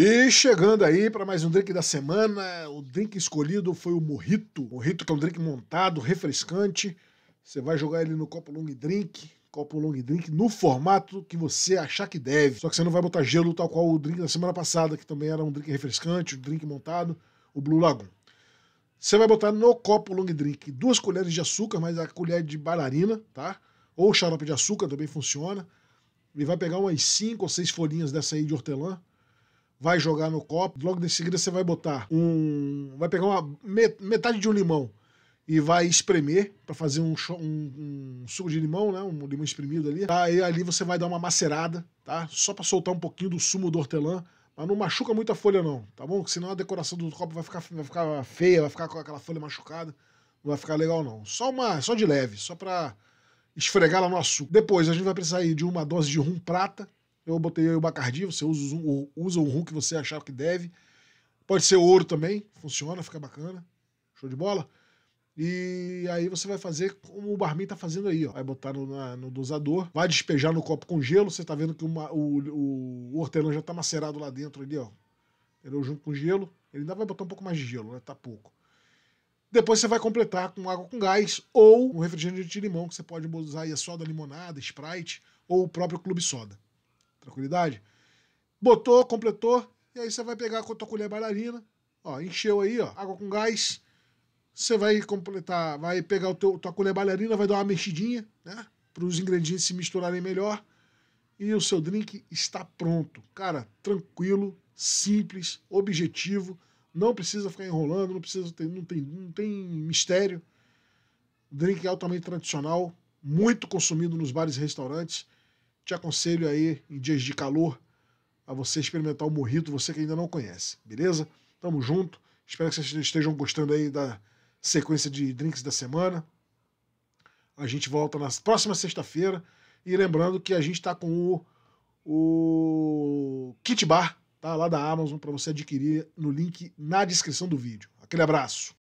E chegando aí para mais um drink da semana, o drink escolhido foi o Morrito. O Morrito que é um drink montado, refrescante. Você vai jogar ele no copo long drink, copo long drink no formato que você achar que deve. Só que você não vai botar gelo tal qual o drink da semana passada, que também era um drink refrescante, um drink montado, o Blue Lagoon. Você vai botar no copo long drink duas colheres de açúcar, mas a colher de bailarina, tá? Ou xarope de açúcar também funciona. E vai pegar umas cinco ou seis folhinhas dessa aí de hortelã vai jogar no copo, logo em seguida você vai botar um. Vai pegar uma metade de um limão e vai espremer para fazer um, um, um, suco de limão, né? Um limão espremido ali. Tá? E ali você vai dar uma macerada, tá? Só para soltar um pouquinho do sumo do hortelã. Mas não machuca muito a folha, não, tá bom? Porque senão a decoração do copo vai ficar, vai ficar feia, vai ficar com aquela folha machucada. Não vai ficar legal, não. Só uma, só de leve, só para esfregar lá no açúcar. Depois a gente vai precisar de uma dose de rum prata, eu botei aí o Bacardi, você usa, o, usa o rum que você achar que deve. Pode ser ouro também, funciona, fica bacana. Show de bola? E aí você vai fazer como o barman tá fazendo aí, ó. Vai botar no, na, no dosador, vai despejar no copo com gelo. Você tá vendo que uma, o, o, o, hortelã já tá macerado lá dentro ali, ó. Entendeu? Junto com gelo. Ele ainda vai botar um pouco mais de gelo, né? Tá pouco. Depois você vai completar com água com gás ou um refrigerante de limão, que você pode usar aí a é soda limonada, Sprite ou o próprio Clube Soda. Tranquilidade? Botou, completou, e aí você vai pegar com a tua colher bailarina, ó, encheu aí, ó, água com gás. Você vai completar, vai pegar o teu, tua colher bailarina, vai dar uma mexidinha, né? Para os ingredientes se misturarem melhor. E o seu drink está pronto. Cara, tranquilo, simples, objetivo. Não precisa ficar enrolando, não precisa ter, não tem, não tem mistério. Drink altamente tradicional, muito consumido nos bares e restaurantes. Te aconselho aí, em dias de calor, a você experimentar o morrito, você que ainda não conhece, beleza? Tamo junto. Espero que vocês estejam gostando aí da sequência de drinks da semana. A gente volta na próxima sexta-feira. E lembrando que a gente está com o, o Kit Bar, tá? Lá da Amazon, para você adquirir no link na descrição do vídeo. Aquele abraço!